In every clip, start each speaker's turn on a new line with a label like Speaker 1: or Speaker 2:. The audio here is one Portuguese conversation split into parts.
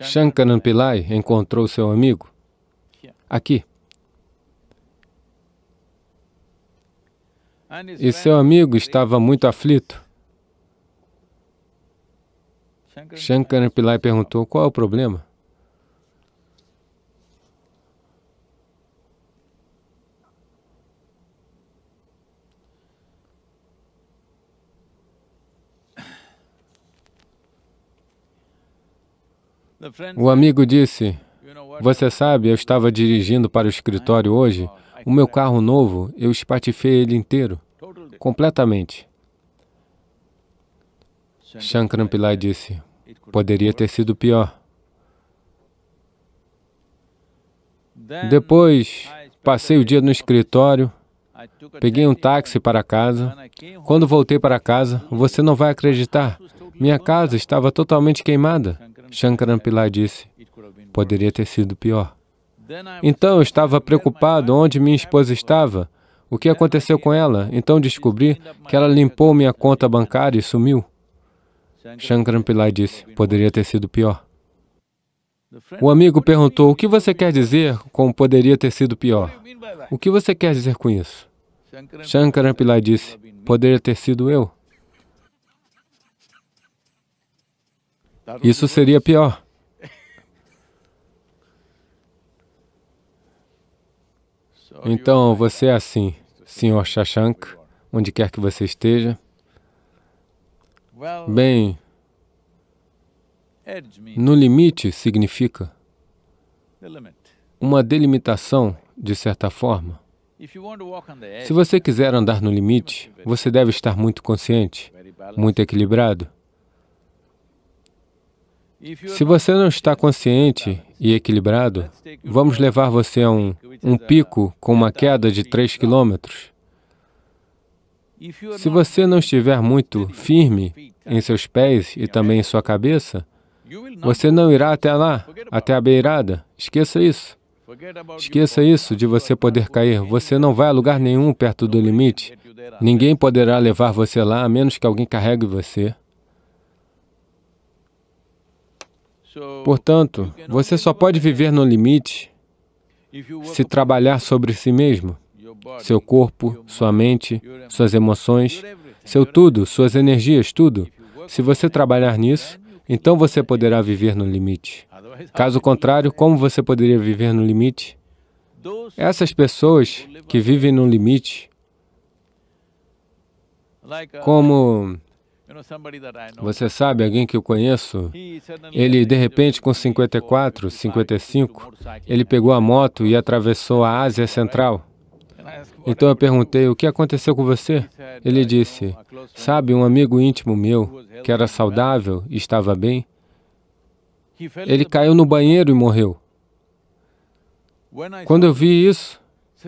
Speaker 1: Shankaran Pillai encontrou seu amigo aqui. E seu amigo estava muito aflito. Shankaran Pillai perguntou, qual é o problema? O amigo disse: Você sabe, eu estava dirigindo para o escritório hoje. O meu carro novo, eu espatifei ele inteiro, completamente. Shankaran Pillai disse: Poderia ter sido pior. Depois, passei o dia no escritório, peguei um táxi para casa. Quando voltei para casa, você não vai acreditar, minha casa estava totalmente queimada. Shankaran Pillai disse, poderia ter sido pior. Então eu estava preocupado onde minha esposa estava, o que aconteceu com ela. Então descobri que ela limpou minha conta bancária e sumiu. Shankaran Pillai disse, poderia ter sido pior. O amigo perguntou, o que você quer dizer com poderia ter sido pior? O que você quer dizer com isso? Shankaran Pillai disse, poderia ter sido eu. Tá Isso seria pior. Então, você é assim, Sr. Shashank, onde quer que você esteja. Bem, no limite significa uma delimitação, de certa forma. Se você quiser andar no limite, você deve estar muito consciente, muito equilibrado. Se você não está consciente e equilibrado, vamos levar você a um, um pico com uma queda de 3 quilômetros. Se você não estiver muito firme em seus pés e também em sua cabeça, você não irá até lá, até a beirada. Esqueça isso. Esqueça isso de você poder cair. Você não vai a lugar nenhum perto do limite. Ninguém poderá levar você lá, a menos que alguém carregue você. Portanto, você só pode viver no limite se trabalhar sobre si mesmo, seu corpo, sua mente, suas emoções, seu tudo, suas energias, tudo. Se você trabalhar nisso, então você poderá viver no limite. Caso contrário, como você poderia viver no limite? Essas pessoas que vivem no limite, como você sabe alguém que eu conheço? É ele, de repente, com 54, 55, ele pegou a moto e atravessou a Ásia Central. Então eu perguntei, o que aconteceu com você? Ele disse, sabe, um amigo íntimo meu, que era saudável e estava bem, ele caiu no banheiro e morreu. Quando eu vi isso,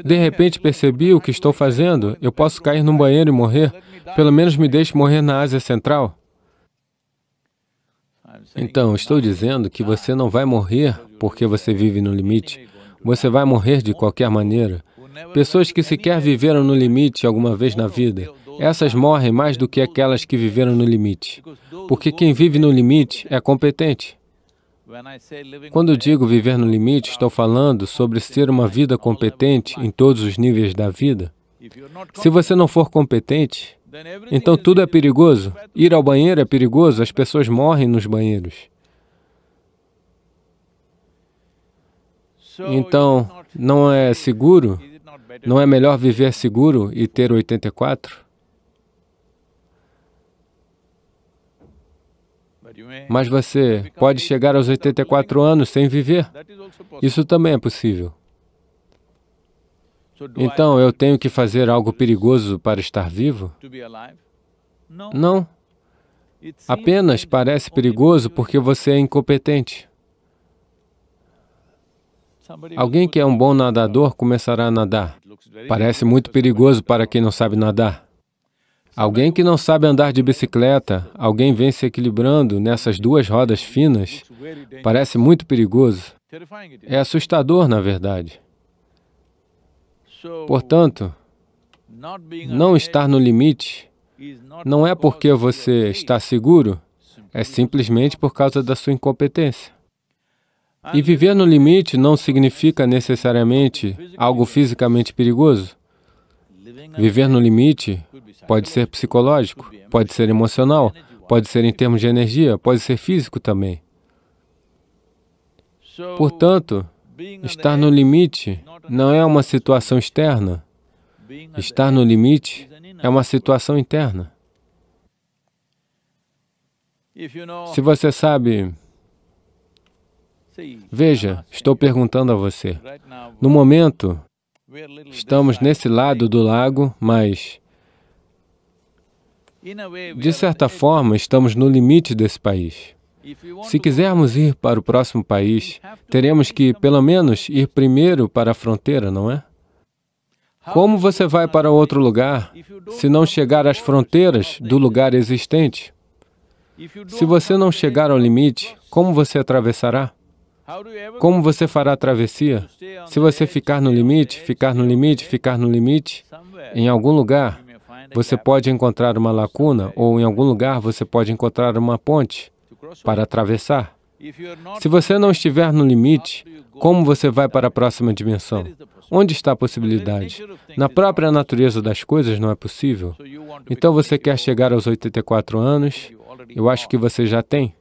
Speaker 1: de repente percebi o que estou fazendo, eu posso cair no banheiro e morrer, pelo menos me deixe morrer na Ásia Central. Então, estou dizendo que você não vai morrer porque você vive no limite. Você vai morrer de qualquer maneira. Pessoas que sequer viveram no limite alguma vez na vida, essas morrem mais do que aquelas que viveram no limite. Porque quem vive no limite é competente. Quando digo viver no limite, estou falando sobre ser uma vida competente em todos os níveis da vida. Se você não for competente, então tudo é perigoso. Ir ao banheiro é perigoso, as pessoas morrem nos banheiros. Então, não é seguro? Não é melhor viver seguro e ter 84? Mas você pode chegar aos 84 anos sem viver. Isso também é possível. Então eu tenho que fazer algo perigoso para estar vivo? Não. Apenas parece perigoso porque você é incompetente. Alguém que é um bom nadador começará a nadar. Parece muito perigoso para quem não sabe nadar. Alguém que não sabe andar de bicicleta, alguém vem se equilibrando nessas duas rodas finas, parece muito perigoso. É assustador, na verdade. Portanto, não estar no limite não é porque você está seguro, é simplesmente por causa da sua incompetência. E viver no limite não significa necessariamente algo fisicamente perigoso. Viver no limite pode ser psicológico, pode ser emocional, pode ser em termos de energia, pode ser físico também. Portanto, estar no limite não é uma situação externa. Estar no limite é uma situação interna. Se você sabe... Veja, estou perguntando a você. No momento, estamos nesse lado do lago, mas, de certa forma, estamos no limite desse país. Se quisermos ir para o próximo país, teremos que, pelo menos, ir primeiro para a fronteira, não é? Como você vai para outro lugar se não chegar às fronteiras do lugar existente? Se você não chegar ao limite, como você atravessará? Como você fará a travessia? Se você ficar no limite, ficar no limite, ficar no limite, em algum lugar você pode encontrar uma lacuna ou em algum lugar você pode encontrar uma ponte para atravessar. Se você não estiver no limite, como você vai para a próxima dimensão? Onde está a possibilidade? Na própria natureza das coisas não é possível. Então você quer chegar aos 84 anos? Eu acho que você já tem.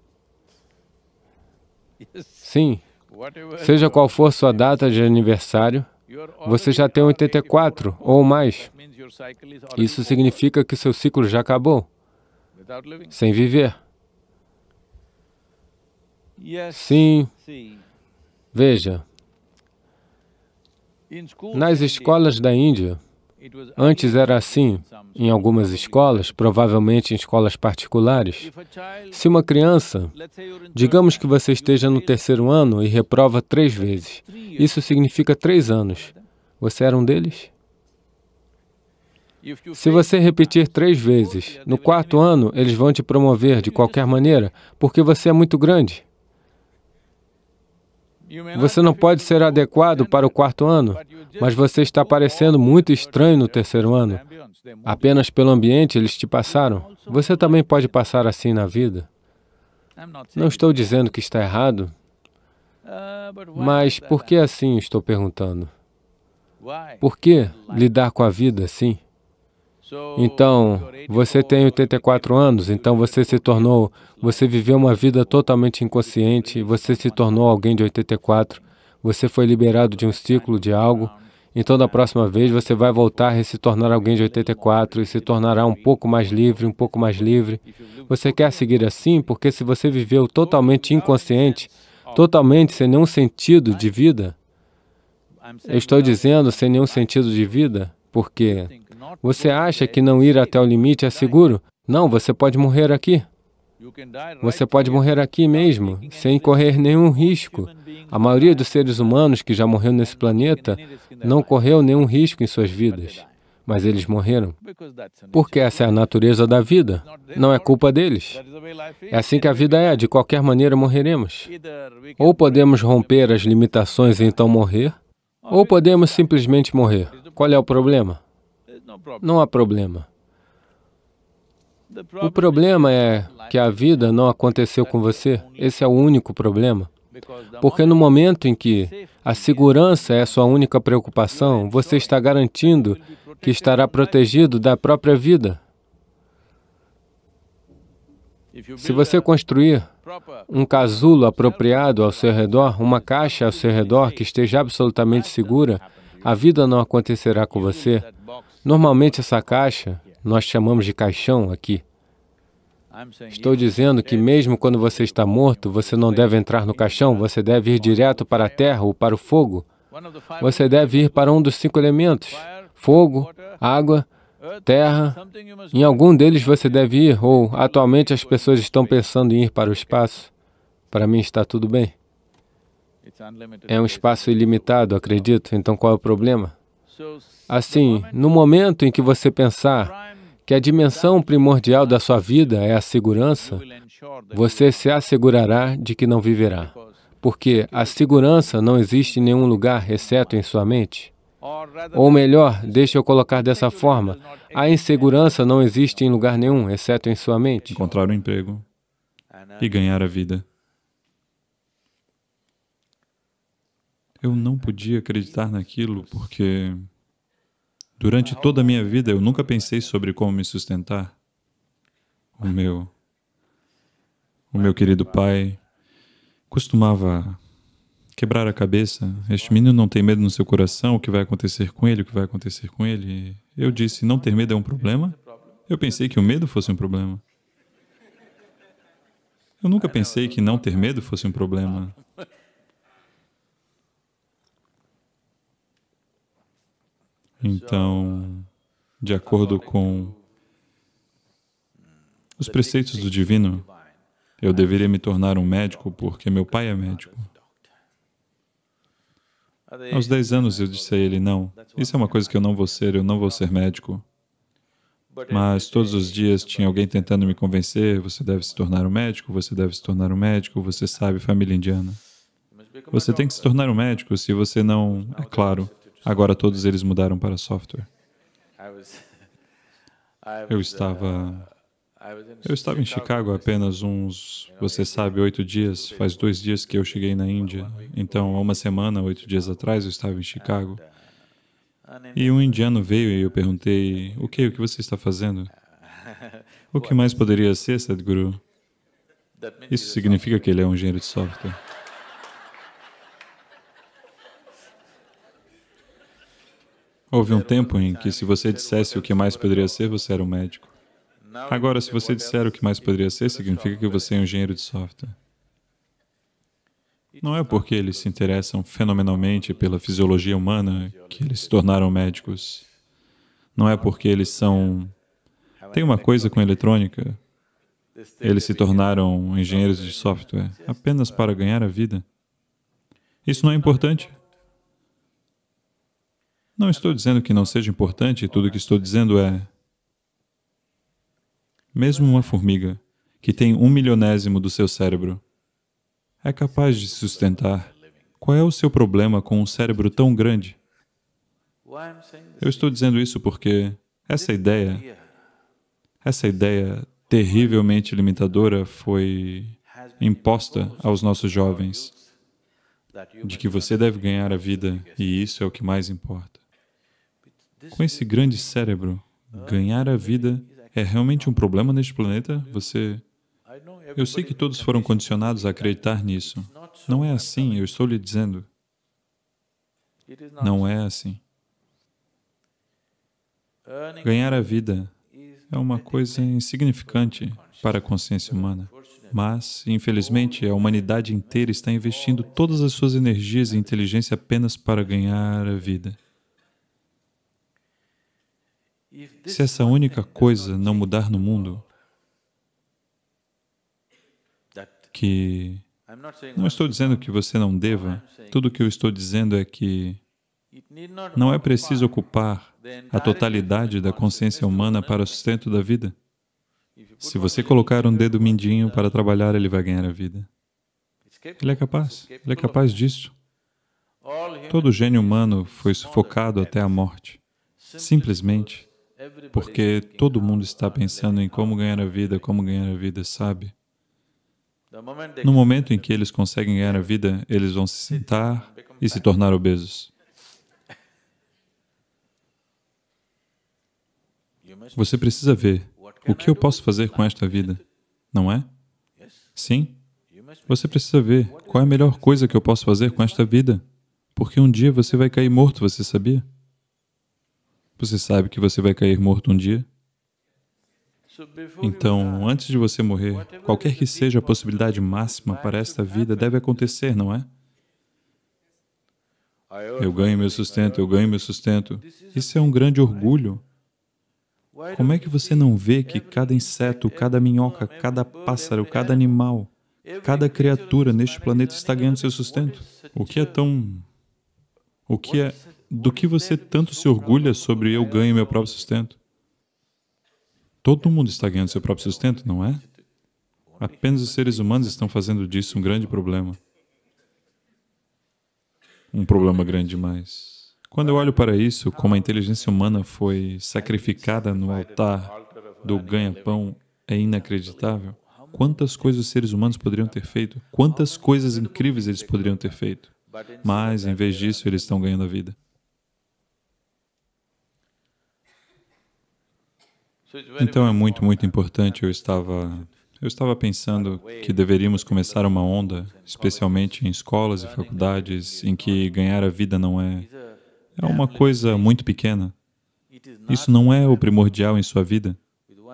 Speaker 1: Sim. Seja qual for sua data de aniversário, você já tem 84 ou mais. Isso significa que seu ciclo já acabou, sem viver. É assim. Sim. Veja, nas escolas da Índia, antes era assim, em algumas escolas, provavelmente em escolas particulares, se uma criança, digamos que você esteja no terceiro ano e reprova três vezes, isso significa três anos, você era um deles? Se você repetir três vezes, no quarto ano eles vão te promover de qualquer maneira, porque você é muito grande. Você não pode ser adequado para o quarto ano, mas você está parecendo muito estranho no terceiro ano. Apenas pelo ambiente eles te passaram. Você também pode passar assim na vida. Não estou dizendo que está errado, mas por que assim estou perguntando? Por que lidar com a vida assim? Então, você tem 84 anos, então você se tornou, você viveu uma vida totalmente inconsciente, você se tornou alguém de 84, você foi liberado de um ciclo, de algo, então da próxima vez você vai voltar e se tornar alguém de 84 e se tornará um pouco mais livre, um pouco mais livre. Você quer seguir assim porque se você viveu totalmente inconsciente, totalmente sem nenhum sentido de vida, eu estou dizendo sem nenhum sentido de vida, porque você acha que não ir até o limite é seguro? Não, você pode morrer aqui. Você pode morrer aqui mesmo, sem correr nenhum risco. A maioria dos seres humanos que já morreu nesse planeta não correu nenhum risco em suas vidas, mas eles morreram. Porque essa é a natureza da vida, não é culpa deles. É assim que a vida é, de qualquer maneira morreremos. Ou podemos romper as limitações e então morrer, ou podemos simplesmente morrer. Qual é o problema? não há problema. O problema é que a vida não aconteceu com você. Esse é o único problema. Porque no momento em que a segurança é sua única preocupação, você está garantindo que estará protegido da própria vida. Se você construir um casulo apropriado ao seu redor, uma caixa ao seu redor que esteja absolutamente segura, a vida não acontecerá com você. Normalmente essa caixa nós chamamos de caixão aqui. Estou dizendo que mesmo quando você está morto, você não deve entrar no caixão, você deve ir direto para a terra ou para o fogo. Você deve ir para um dos cinco elementos, fogo, água, terra. Em algum deles você deve ir, ou atualmente as pessoas estão pensando em ir para o espaço. Para mim está tudo bem. É um espaço ilimitado, acredito. Então qual é o problema? Assim, no momento em que você pensar que a dimensão primordial da sua vida é a segurança, você se assegurará de que não viverá, porque a segurança não existe em nenhum lugar exceto em sua mente. Ou melhor, deixe eu colocar dessa forma, a insegurança não existe em lugar nenhum
Speaker 2: exceto em sua mente. Encontrar um emprego e ganhar a vida. Eu não podia acreditar naquilo porque durante toda a minha vida eu nunca pensei sobre como me sustentar. O meu, o meu querido pai costumava quebrar a cabeça. Este menino não tem medo no seu coração, o que vai acontecer com ele, o que vai acontecer com ele. Eu disse, não ter medo é um problema? Eu pensei que o medo fosse um problema. Eu nunca pensei que não ter medo fosse um problema. Então, de acordo com os preceitos do divino, eu deveria me tornar um médico porque meu pai é médico. Aos 10 anos eu disse a ele, não, isso é uma coisa que eu não vou ser, eu não vou ser médico. Mas todos os dias tinha alguém tentando me convencer, você deve se tornar um médico, você deve se tornar um médico, você sabe, família indiana. Você tem que se tornar um médico, se você não, é claro, Agora todos eles mudaram para software. Eu uh, estava eu estava em Chicago apenas uns, você sabe, oito dias. Faz dois dias que eu cheguei na Índia. Então, há uma semana, oito dias uh-huh. atrás, eu estava em Chicago. Uh, e um indiano veio e eu perguntei, o que, o que você está fazendo? O que mais poderia ser, Sadhguru? Isso significa que ele é um engenheiro de software. Houve um tempo em que, se você dissesse o que mais poderia ser, você era um médico. Agora, se você disser o que mais poderia ser, significa que você é um engenheiro de software. Não é porque eles se interessam fenomenalmente pela fisiologia humana que eles se tornaram médicos. Não é porque eles são... Tem uma coisa com eletrônica. Eles se tornaram engenheiros de software apenas para ganhar a vida. Isso não é importante. Não estou dizendo que não seja importante, tudo o que estou dizendo é... Mesmo uma formiga, que tem um milionésimo do seu cérebro, é capaz de se sustentar. Qual é o seu problema com um cérebro tão grande? Eu estou dizendo isso porque essa ideia, essa ideia terrivelmente limitadora foi imposta aos nossos jovens, de que você deve ganhar a vida e isso é o que mais importa com esse grande cérebro, ganhar a vida é realmente um problema neste planeta? Você. Eu sei que todos foram condicionados a acreditar nisso. Não é assim, eu estou lhe dizendo. Não é assim. Ganhar a vida é uma coisa insignificante para a consciência humana. Mas, infelizmente, a humanidade inteira está investindo todas as suas energias e inteligência apenas para ganhar a vida. Se essa única coisa é não mudar no mundo, que. Não estou dizendo que você não deva, tudo o que eu estou dizendo é que não é preciso ocupar a totalidade da consciência humana para o sustento da vida. Se você colocar um dedo mindinho uh, para trabalhar, ele vai ganhar a vida. Ele é capaz, ele é capaz disso. Todo gênio humano foi sufocado até a morte, simplesmente porque todo mundo está pensando em como ganhar a vida, como ganhar a vida, sabe? No momento em que eles conseguem ganhar a vida, eles vão se sentar e se tornar obesos. É? Você precisa ver o que eu posso fazer com esta vida, não é? Sim. Você precisa ver qual é a melhor coisa que eu posso fazer com esta vida, porque um dia você vai cair morto, você sabia? Você sabe que você vai cair morto um dia? Então, antes de você morrer, qualquer que seja a possibilidade máxima para esta vida deve acontecer, não é? Eu ganho meu sustento, eu ganho meu sustento. Isso é um grande orgulho. Como é que você não vê que cada inseto, cada minhoca, cada pássaro, cada animal, cada criatura neste planeta está ganhando seu sustento? O que é tão. O que é do que você tanto se orgulha sobre eu ganho meu próprio sustento? Todo mundo está ganhando seu próprio sustento, não é? Apenas os seres humanos estão fazendo disso um grande problema. Um problema grande demais. Quando eu olho para isso, como a inteligência humana foi sacrificada no altar do ganha-pão, é inacreditável. Quantas coisas os seres humanos poderiam ter feito? Quantas coisas incríveis eles poderiam ter feito? Mas, em vez disso, eles estão ganhando a vida. Então é muito, muito importante. Eu estava, eu estava pensando que deveríamos começar uma onda, especialmente em escolas e faculdades, em que ganhar a vida não é, é uma coisa muito pequena. Isso não é o primordial em sua vida.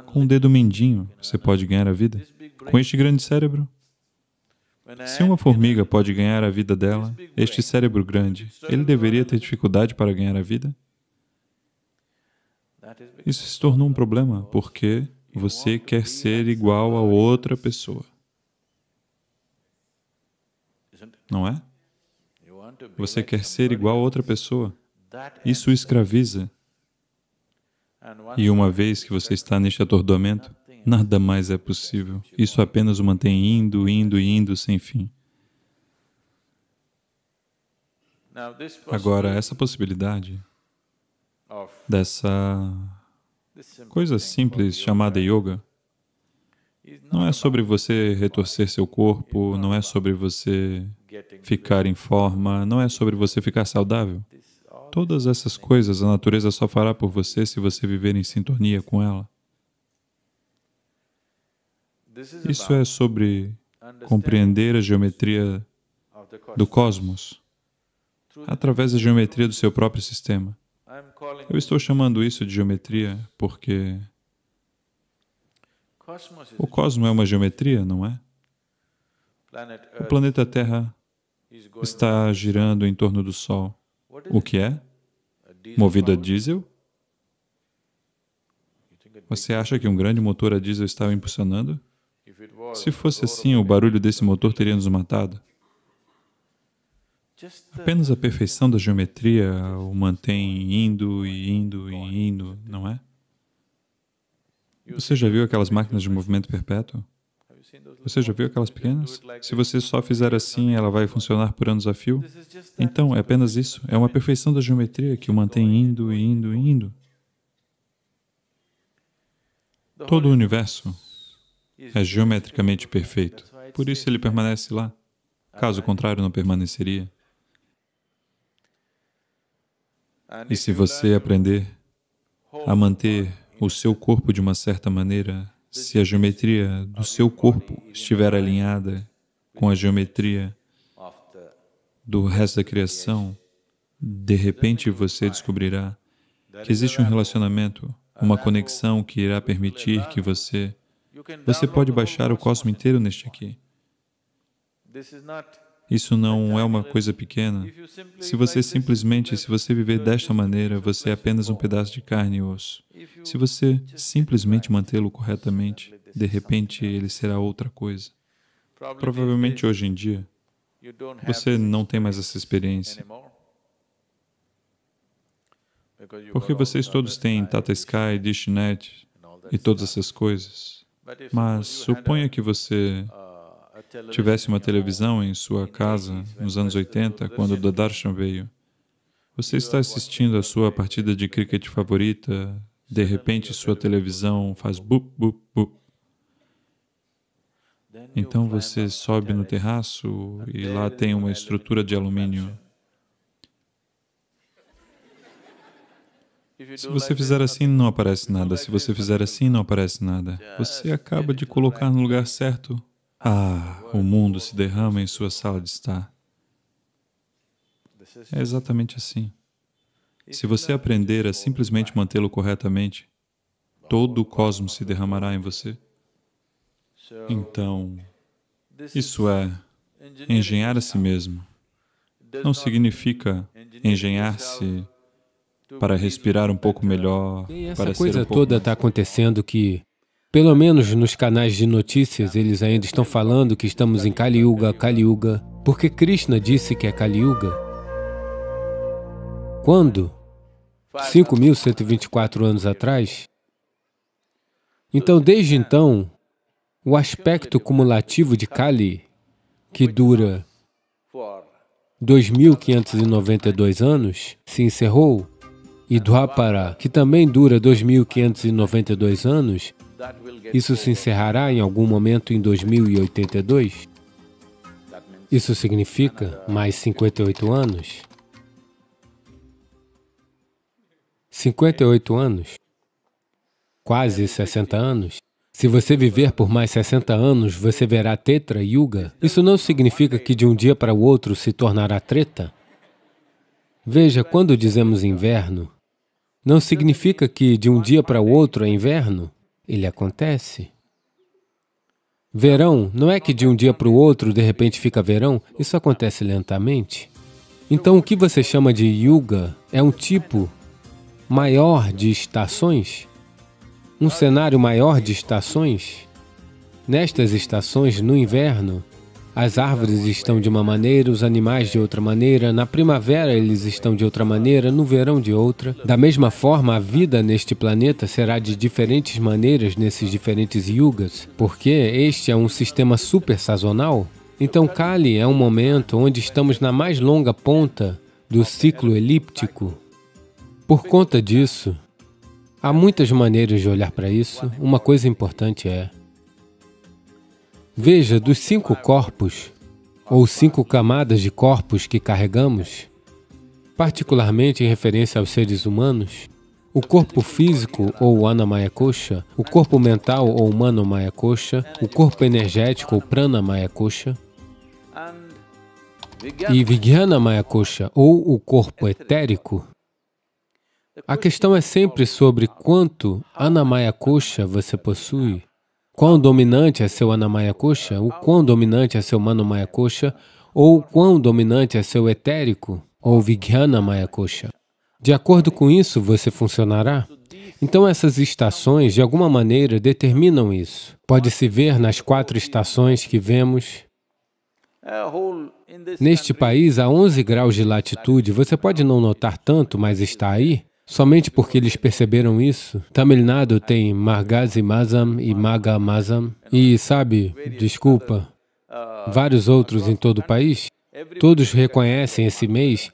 Speaker 2: Com um dedo mendinho você pode ganhar a vida. Com este grande cérebro, se uma formiga pode ganhar a vida dela, este cérebro grande, ele deveria ter dificuldade para ganhar a vida? Isso se tornou um problema porque você quer ser igual a outra pessoa. Não é? Você quer ser igual a outra pessoa. Isso escraviza. E uma vez que você está neste atordoamento, nada mais é possível. Isso apenas o mantém indo, indo e indo sem fim. Agora, essa possibilidade dessa coisa simples chamada yoga. Não é sobre você retorcer seu corpo, não é sobre você ficar em forma, não é sobre você ficar saudável. Todas essas coisas a natureza só fará por você se você viver em sintonia com ela. Isso é sobre compreender a geometria do cosmos através da geometria do seu próprio sistema. Eu estou chamando isso de geometria porque o cosmo é uma geometria, não é? O planeta Terra está girando em torno do Sol. O que é? Movido a diesel? Você acha que um grande motor a diesel estava impulsionando? Se fosse assim, o barulho desse motor teria nos matado. Apenas a perfeição da geometria o mantém indo e indo e indo, não é? Você já viu aquelas máquinas de movimento perpétuo? Você já viu aquelas pequenas? Se você só fizer assim, ela vai funcionar por anos a fio? Então, é apenas isso. É uma perfeição da geometria que o mantém indo e indo e indo. Todo o universo é geometricamente perfeito. Por isso ele permanece lá. Caso contrário, não permaneceria. E se você aprender a manter o seu corpo de uma certa maneira, se a geometria do seu corpo estiver alinhada com a geometria do resto da criação, de repente você descobrirá que existe um relacionamento, uma conexão que irá permitir que você... Você pode baixar o cosmo inteiro neste aqui. Isso não é uma coisa pequena. Se você simplesmente, se você viver desta maneira, você é apenas um pedaço de carne e osso. Se você simplesmente mantê-lo corretamente, de repente ele será outra coisa. Provavelmente hoje em dia, você não tem mais essa experiência. Porque vocês todos têm Tata Sky, Dishnet e todas essas coisas. Mas suponha que você tivesse uma televisão em sua casa nos anos 80, quando Dodarshan veio. Você está assistindo a sua partida de cricket favorita, de repente sua televisão faz bup, bup, bup. Então você sobe no terraço e lá tem uma estrutura de alumínio. Se você fizer assim, não aparece nada. Se você fizer assim, não aparece nada. Você acaba de colocar no lugar certo ah, o mundo se derrama em sua sala de estar. É exatamente assim. Se você aprender a simplesmente mantê-lo corretamente, todo o cosmos se derramará em você. Então, isso é engenhar a si mesmo. Não significa engenhar-se para respirar um pouco melhor, e essa coisa um toda está acontecendo que
Speaker 1: pelo menos nos canais de notícias, eles ainda estão falando que estamos em Kali Yuga, Kali Yuga, porque Krishna disse que é Kali Yuga. Quando? 5.124 anos atrás? Então, desde então, o aspecto cumulativo de Kali, que dura 2.592 anos, se encerrou, e Dwapara, que também dura 2.592 anos, isso se encerrará em algum momento em 2082? Isso significa mais 58 anos? 58 anos, quase 60 anos. Se você viver por mais 60 anos, você verá Tetra Yuga. Isso não significa que de um dia para o outro se tornará treta. Veja, quando dizemos inverno, não significa que de um dia para o outro é inverno ele acontece. Verão, não é que de um dia para o outro, de repente fica verão, isso acontece lentamente. Então o que você chama de yuga é um tipo maior de estações, um cenário maior de estações. Nestas estações, no inverno, as árvores estão de uma maneira, os animais de outra maneira, na primavera eles estão de outra maneira, no verão de outra. Da mesma forma, a vida neste planeta será de diferentes maneiras nesses diferentes yugas, porque este é um sistema super sazonal. Então, Kali é um momento onde estamos na mais longa ponta do ciclo elíptico. Por conta disso, há muitas maneiras de olhar para isso. Uma coisa importante é Veja, dos cinco corpos, ou cinco camadas de corpos que carregamos, particularmente em referência aos seres humanos, o corpo físico, ou anamaya kosha, o corpo mental, ou manomaya kosha, o corpo energético, ou pranamaya kosha, e vijnanamaya kosha, ou o corpo etérico, a questão é sempre sobre quanto anamaya kosha você possui Quão dominante é seu Anamaya Kosha? O quão dominante é seu Manomaya Kosha? Ou quão dominante é seu etérico? Ou Vijnanamaya Kosha? De acordo com isso, você funcionará. Então, essas estações, de alguma maneira, determinam isso. Pode-se ver nas quatro estações que vemos. Neste país, a 11 graus de latitude, você pode não notar tanto, mas está aí. Somente porque eles perceberam isso, Tamil Nadu tem Margazi Mazam e Maga Mazam e, sabe, desculpa, vários outros em todo o país. Todos reconhecem esse mês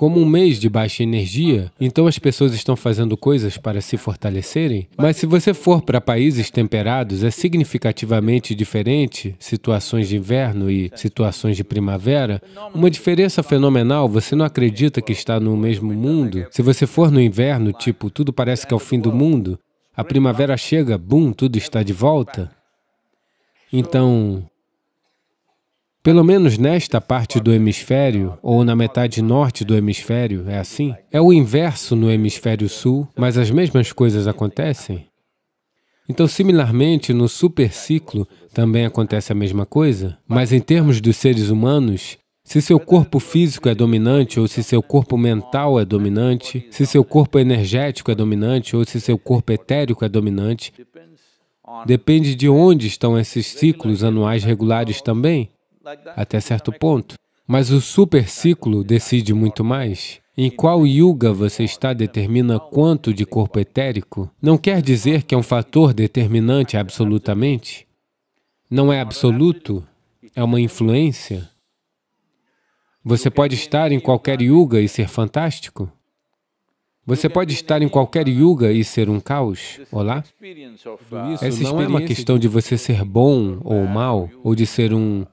Speaker 1: como um mês de baixa energia, então as pessoas estão fazendo coisas para se fortalecerem? Mas se você for para países temperados, é significativamente diferente situações de inverno e situações de primavera? Uma diferença fenomenal, você não acredita que está no mesmo mundo? Se você for no inverno, tipo, tudo parece que é o fim do mundo, a primavera chega, bum, tudo está de volta? Então, pelo menos nesta parte do hemisfério, ou na metade norte do hemisfério, é assim. É o inverso no hemisfério sul, mas as mesmas coisas acontecem. Então, similarmente, no superciclo também acontece a mesma coisa, mas em termos dos seres humanos, se seu corpo físico é dominante ou se seu corpo mental é dominante, se seu corpo energético é dominante ou se seu corpo etérico é dominante, depende de onde estão esses ciclos anuais regulares também até certo ponto. Mas o super ciclo decide muito mais. Em qual yuga você está determina quanto de corpo etérico. Não quer dizer que é um fator determinante absolutamente. Não é absoluto, é uma influência. Você pode estar em qualquer yuga e ser fantástico. Você pode estar em qualquer yuga e ser um caos. Olá? Uh, Essa não é uma questão de você ser bom ou mal, ou de ser um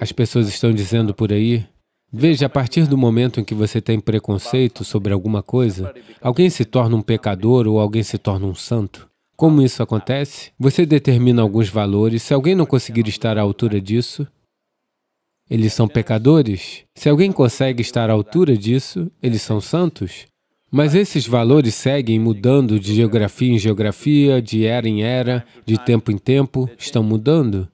Speaker 1: as pessoas estão dizendo por aí, veja, a partir do momento em que você tem preconceito sobre alguma coisa, alguém se torna um pecador ou alguém se torna um santo. Como isso acontece? Você determina alguns valores, se alguém não conseguir estar à altura disso, eles são pecadores. Se alguém consegue estar à altura disso, eles são santos. Mas esses valores seguem mudando de geografia em geografia, de era em era, de tempo em tempo, estão mudando.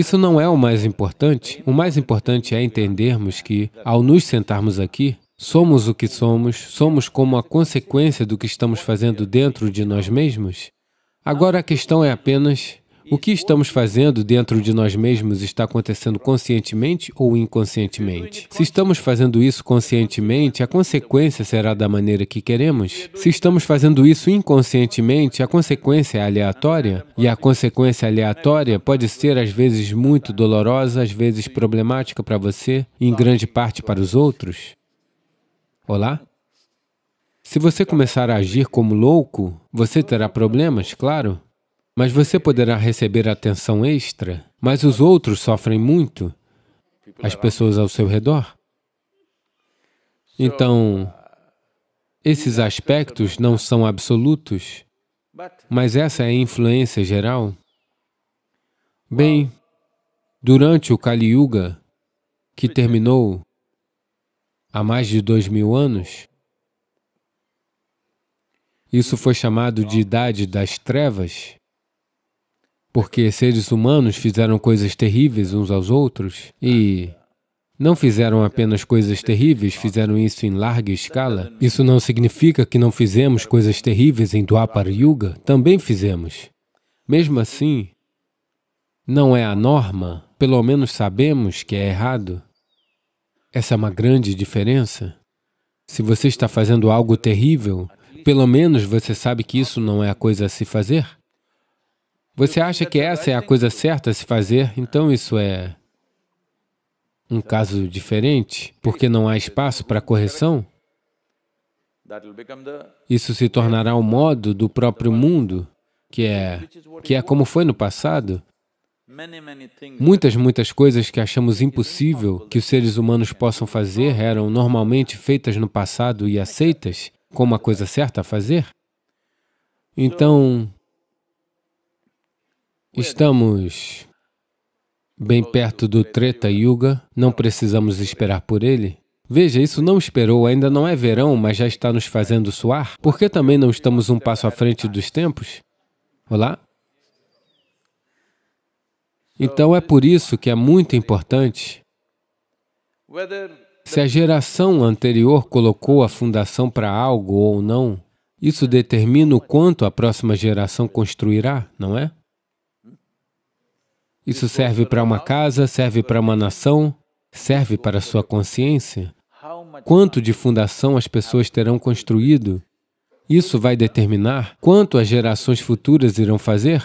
Speaker 1: Isso não é o mais importante. O mais importante é entendermos que, ao nos sentarmos aqui, somos o que somos, somos como a consequência do que estamos fazendo dentro de nós mesmos. Agora a questão é apenas o que estamos fazendo dentro de nós mesmos está acontecendo conscientemente ou inconscientemente? Se estamos fazendo isso conscientemente, a consequência será da maneira que queremos. Se estamos fazendo isso inconscientemente, a consequência é aleatória. E a consequência aleatória pode ser, às vezes, muito dolorosa, às vezes problemática para você, e em grande parte para os outros. Olá? Se você começar a agir como louco, você terá problemas, claro. Mas você poderá receber atenção extra, mas os outros sofrem muito, as pessoas ao seu redor. Então, esses aspectos não são absolutos, mas essa é a influência geral. Bem, durante o Kali Yuga, que terminou há mais de dois mil anos, isso foi chamado de Idade das Trevas, porque seres humanos fizeram coisas terríveis uns aos outros e não fizeram apenas coisas terríveis, fizeram isso em larga escala. Isso não significa que não fizemos coisas terríveis em Dwapar Yuga, também fizemos. Mesmo assim, não é a norma, pelo menos sabemos que é errado. Essa é uma grande diferença. Se você está fazendo algo terrível, pelo menos você sabe que isso não é a coisa a se fazer. Você acha que essa é a coisa certa a se fazer? Então isso é um caso diferente, porque não há espaço para correção? Isso se tornará o um modo do próprio mundo, que é, que é como foi no passado. Muitas, muitas coisas que achamos impossível que os seres humanos possam fazer eram normalmente feitas no passado e aceitas como a coisa certa a fazer. Então, Estamos bem perto do Treta Yuga, não precisamos esperar por ele. Veja, isso não esperou, ainda não é verão, mas já está nos fazendo suar. Por que também não estamos um passo à frente dos tempos? Olá? Então é por isso que é muito importante se a geração anterior colocou a fundação para algo ou não, isso determina o quanto a próxima geração construirá, não é? Isso serve para uma casa, serve para uma nação, serve para a sua consciência. Quanto de fundação as pessoas terão construído? Isso vai determinar quanto as gerações futuras irão fazer?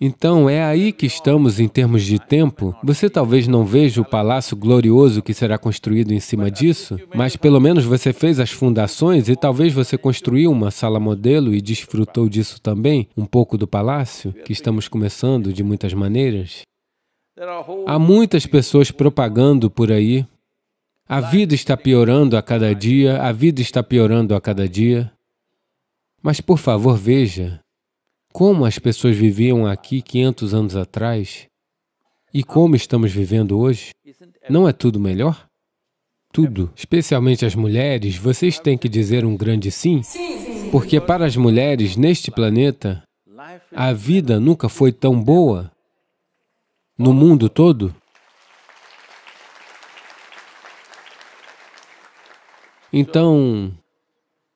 Speaker 1: Então, é aí que estamos em termos de tempo. Você talvez não veja o palácio glorioso que será construído em cima disso, mas pelo menos você fez as fundações e talvez você construiu uma sala modelo e desfrutou disso também, um pouco do palácio, que estamos começando de muitas maneiras. Há muitas pessoas propagando por aí. A vida está piorando a cada dia, a vida está piorando a cada dia. Mas, por favor, veja, como as pessoas viviam aqui 500 anos atrás e como estamos vivendo hoje, não é tudo melhor? Tudo. Especialmente as mulheres, vocês têm que dizer um grande sim, porque para as mulheres neste planeta, a vida nunca foi tão boa no mundo todo. Então,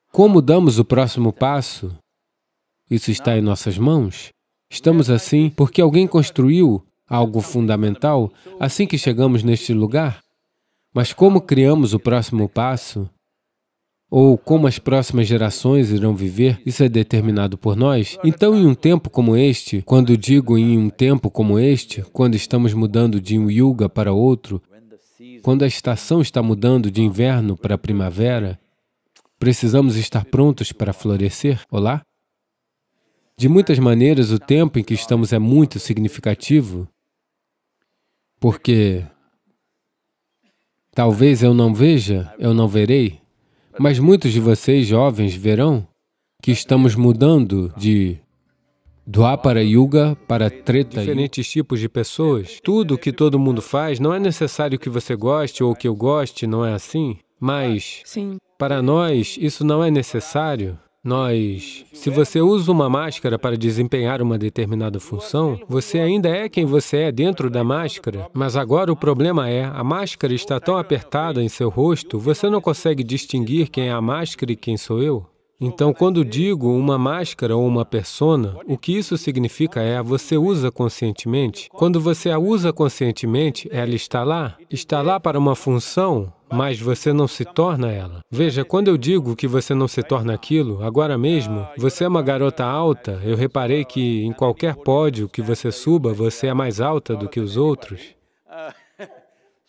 Speaker 1: como damos o próximo passo? Isso está em nossas mãos. Estamos assim porque alguém construiu algo fundamental assim que chegamos neste lugar. Mas como criamos o próximo passo? Ou como as próximas gerações irão viver, isso é determinado por nós. Então, em um tempo como este, quando digo em um tempo como este, quando estamos mudando de um yuga para outro, quando a estação está mudando de inverno para primavera, precisamos estar prontos para florescer. Olá? De muitas maneiras, o tempo em que estamos é muito significativo, porque talvez eu não veja, eu não verei, mas muitos de vocês, jovens, verão que estamos mudando de Dwapara Yuga para Treta Diferentes tipos de pessoas. Tudo o que todo mundo faz, não é necessário que você goste ou que eu goste, não é assim? Mas, Sim. para nós, isso não é necessário. Nós, se você usa uma máscara para desempenhar uma determinada função, você ainda é quem você é dentro da máscara, mas agora o problema é, a máscara está tão apertada em seu rosto, você não consegue distinguir quem é a máscara e quem sou eu. Então, quando digo uma máscara ou uma persona, o que isso significa é você usa conscientemente. Quando você a usa conscientemente, ela está lá. Está lá para uma função, mas você não se torna ela. Veja, quando eu digo que você não se torna aquilo, agora mesmo, você é uma garota alta, eu reparei que em qualquer pódio que você suba, você é mais alta do que os outros.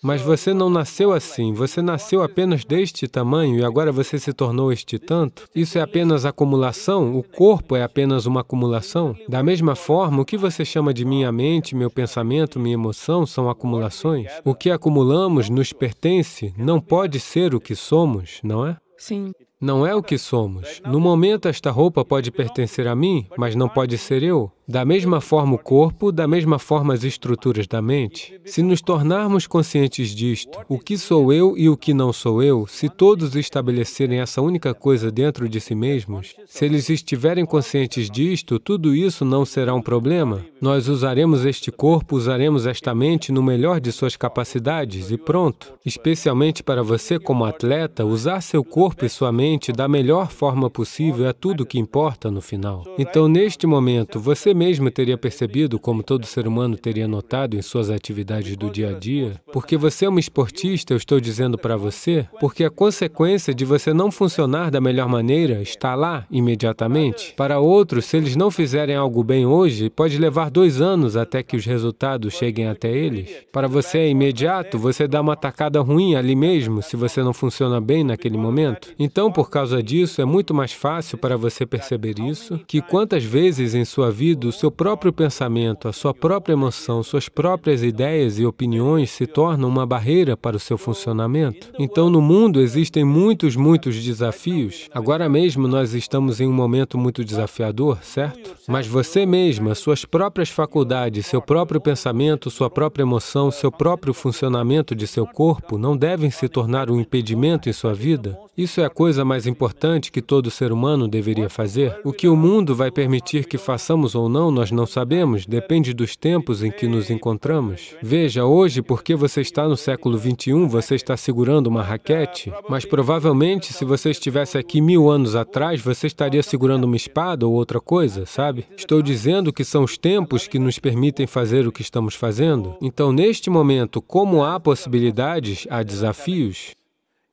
Speaker 1: Mas você não nasceu assim, você nasceu apenas deste tamanho e agora você se tornou este tanto. Isso é apenas acumulação, o corpo é apenas uma acumulação. Da mesma forma, o que você chama de minha mente, meu pensamento, minha emoção são acumulações. O que acumulamos nos pertence, não pode ser o que somos, não é? Sim não é o que somos. No momento, esta roupa pode pertencer a mim, mas não pode ser eu. Da mesma forma o corpo, da mesma forma as estruturas da mente. Se nos tornarmos conscientes disto, o que sou eu e o que não sou eu, se todos estabelecerem essa única coisa dentro de si mesmos, se eles estiverem conscientes disto, tudo isso não será um problema. Nós usaremos este corpo, usaremos esta mente no melhor de suas capacidades e pronto. Especialmente para você como atleta, usar seu corpo e sua mente da melhor forma possível é tudo o que importa no final. Então, neste momento, você mesmo teria percebido, como todo ser humano teria notado em suas atividades do dia a dia, porque você é um esportista, eu estou dizendo para você, porque a consequência de você não funcionar da melhor maneira está lá imediatamente. Para outros, se eles não fizerem algo bem hoje, pode levar dois anos até que os resultados cheguem até eles. Para você é imediato, você dá uma tacada ruim ali mesmo, se você não funciona bem naquele momento. Então, por causa disso, é muito mais fácil para você perceber isso que quantas vezes em sua vida o seu próprio pensamento, a sua própria emoção, suas próprias ideias e opiniões se tornam uma barreira para o seu funcionamento. Então, no mundo existem muitos, muitos desafios. Agora mesmo nós estamos em um momento muito desafiador, certo? Mas você mesma, suas próprias faculdades, seu próprio pensamento, sua própria emoção, seu próprio funcionamento de seu corpo não devem se tornar um impedimento em sua vida. Isso é a coisa coisa mais importante que todo ser humano deveria fazer. O que o mundo vai permitir que façamos ou não, nós não sabemos, depende dos tempos em que nos encontramos. Veja, hoje, porque você está no século XXI, você está segurando uma raquete, mas provavelmente se você estivesse aqui mil anos atrás, você estaria segurando uma espada ou outra coisa, sabe? Estou dizendo que são os tempos que nos permitem fazer o que estamos fazendo. Então, neste momento, como há possibilidades, há desafios.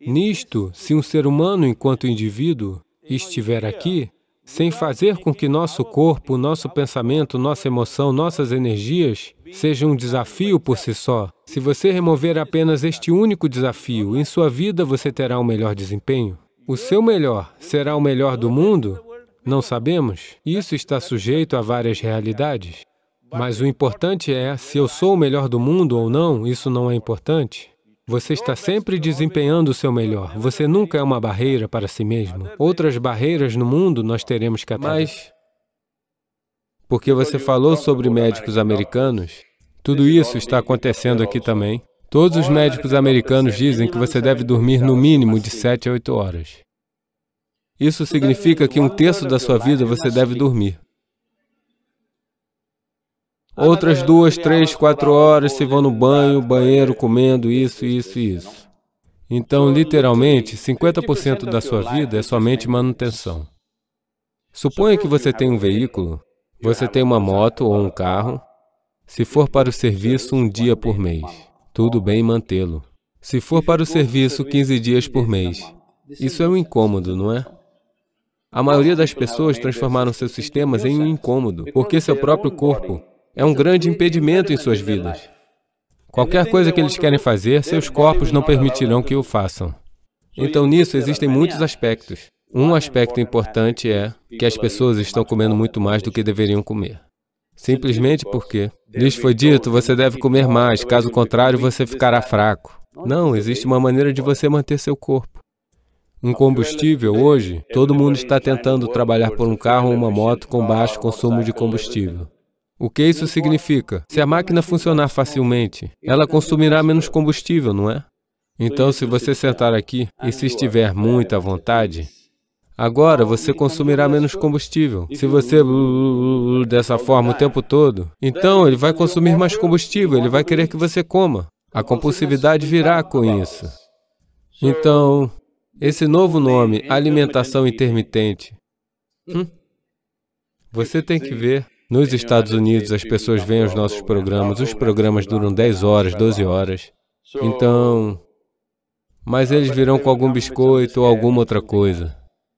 Speaker 1: Nisto, se um ser humano, enquanto indivíduo, estiver aqui, sem fazer com que nosso corpo, nosso pensamento, nossa emoção, nossas energias sejam um desafio por si só, se você remover apenas este único desafio, em sua vida você terá o um melhor desempenho. O seu melhor será o melhor do mundo? Não sabemos. Isso está sujeito a várias realidades. Mas o importante é, se eu sou o melhor do mundo ou não, isso não é importante. Você está sempre desempenhando o seu melhor. Você nunca é uma barreira para si mesmo. Outras barreiras no mundo nós teremos que atacar. Mas, porque você falou sobre médicos americanos, tudo isso está acontecendo aqui também. Todos os médicos americanos dizem que você deve dormir no mínimo de 7 a 8 horas. Isso significa que um terço da sua vida você deve dormir. Outras duas, três, quatro horas se vão no banho, banheiro, comendo isso, isso e isso. Então, literalmente, 50% da sua vida é somente manutenção. Suponha que você tem um veículo, você tem uma moto ou um carro. Se for para o serviço um dia por mês, tudo bem mantê-lo. Se for para o serviço 15 dias por mês, isso é um incômodo, não é? A maioria das pessoas transformaram seus sistemas em um incômodo, porque seu próprio corpo é um grande impedimento em suas vidas. Qualquer coisa que eles querem fazer, seus corpos não permitirão que o façam. Então, nisso existem muitos aspectos. Um aspecto importante é que as pessoas estão comendo muito mais do que deveriam comer. Simplesmente porque lhes foi dito, você deve comer mais, caso contrário, você ficará fraco. Não, existe uma maneira de você manter seu corpo. Um combustível, hoje, todo mundo está tentando trabalhar por um carro ou uma moto com baixo consumo de combustível. O que isso significa? Se a máquina funcionar facilmente, ela consumirá menos combustível, não é? Então, se você sentar aqui e se estiver muito à vontade, agora você consumirá menos combustível. Se você dessa forma o tempo todo, então ele vai consumir mais combustível, ele vai querer que você coma. A compulsividade virá com isso. Então, esse novo nome, alimentação intermitente, hum, você tem que ver nos Estados Unidos, as pessoas veem os nossos programas, os programas duram 10 né? horas, 12 horas. Então, mas eles virão com algum biscoito ou alguma né? outra coisa. Né?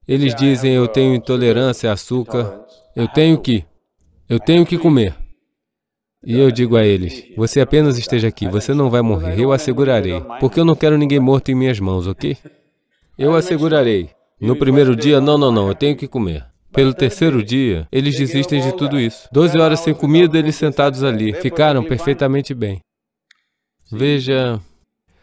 Speaker 1: Eles ah, dizem, eu tenho intolerância a açúcar, eu tenho que, eu tenho que comer. E eu então, digo a eles, você apenas esteja aqui, você não vai morrer, eu assegurarei, porque eu não quero ninguém morto em minhas mãos, ok? Ah, eu assegurarei. Então, no primeiro dia, não, não, não, eu tenho que comer. Pelo terceiro dia, eles desistem de tudo isso. Doze horas sem comida, eles sentados ali. Ficaram perfeitamente bem. Veja,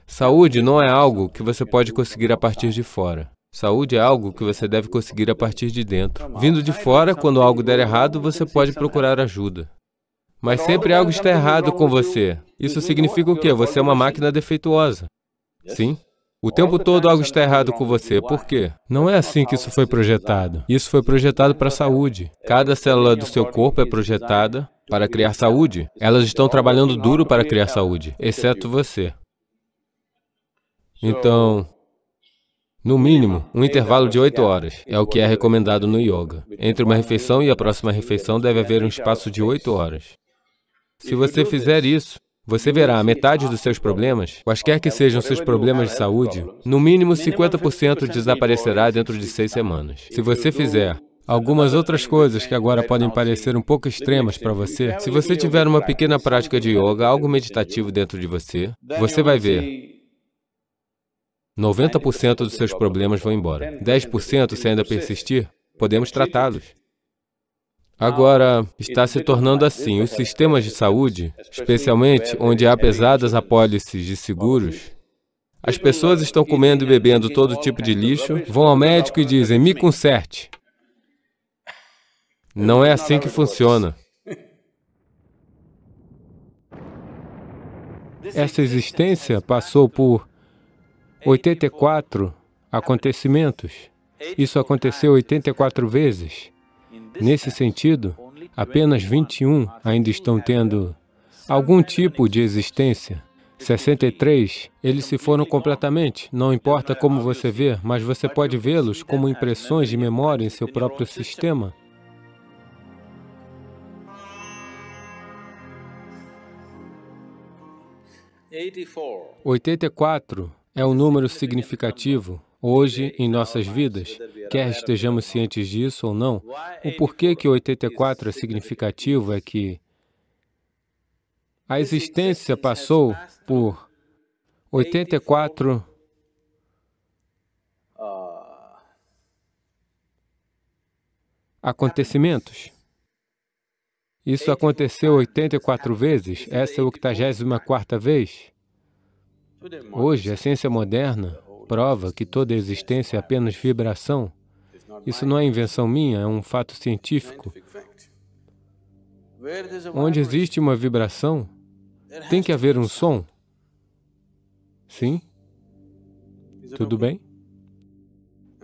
Speaker 1: saúde não é algo que você pode conseguir a partir de fora. Saúde é algo que você deve conseguir a partir de dentro. Vindo de fora, quando algo der errado, você pode procurar ajuda. Mas sempre algo está errado com você. Isso significa o quê? Você é uma máquina defeituosa. Sim? O tempo todo algo está errado com você. Por quê? Né? Não é assim que isso foi projetado. Isso foi projetado para a saúde. É, Cada célula do seu corpo é projetada para criar saúde. Elas estão trabalhando duro para criar saúde, exceto você.
Speaker 2: Então,
Speaker 1: no mínimo, um intervalo de oito horas é o que é recomendado no yoga. Entre uma refeição e a próxima refeição deve haver um espaço de oito horas. Se você fizer isso, você verá metade dos seus problemas, quaisquer que sejam seus problemas de saúde, no mínimo 50% desaparecerá dentro de seis semanas. Se você fizer Algumas outras coisas que agora podem parecer um pouco extremas para você, se você tiver uma pequena prática de yoga, algo meditativo dentro de você, você vai ver 90% dos seus problemas vão embora. 10% se ainda persistir, podemos tratá-los. Agora, ah, está se tornando assim. Os sistemas de né, saúde, especialmente onde há pesadas apólices de seguros, né? as pessoas estão comendo e bebendo todo tipo de né? lixo, vão ao médico e dizem, me conserte. É, não é assim que funciona. Essa existência passou por 84 é é acontecimentos. Isso aconteceu 84 vezes. Nesse sentido, apenas 21 ainda estão tendo algum tipo de existência. 63, eles se foram completamente. Não importa como você vê, mas você pode vê-los como impressões de memória em seu próprio sistema. Oitenta e quatro é um número significativo hoje em nossas vidas, quer estejamos cientes disso ou não. O porquê que 84 é significativo é que a existência passou por 84 acontecimentos. Isso aconteceu 84 vezes, essa é a 84 vez. Hoje, a ciência moderna prova que toda a existência é apenas vibração. Isso não é invenção minha, é um fato científico. Onde existe uma vibração, tem que haver um som. Sim? Tudo bem?